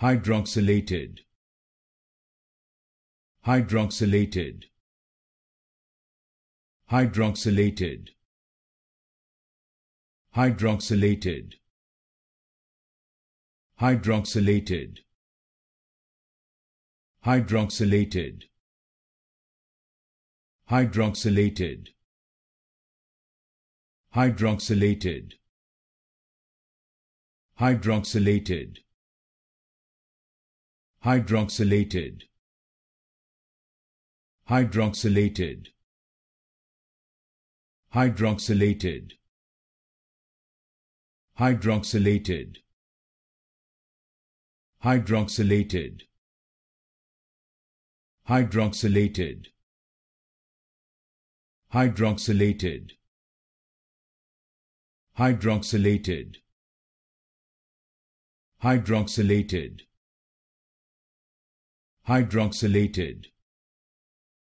hydroxylated hydroxylated hydroxylated hydroxylated hydroxylated hydroxylated hydroxylated hydroxylated hydroxylated hydroxylated hydroxylated hydroxylated hydroxylated hydroxylated hydroxylated hydroxylated hydroxylated hydroxylated hydroxylated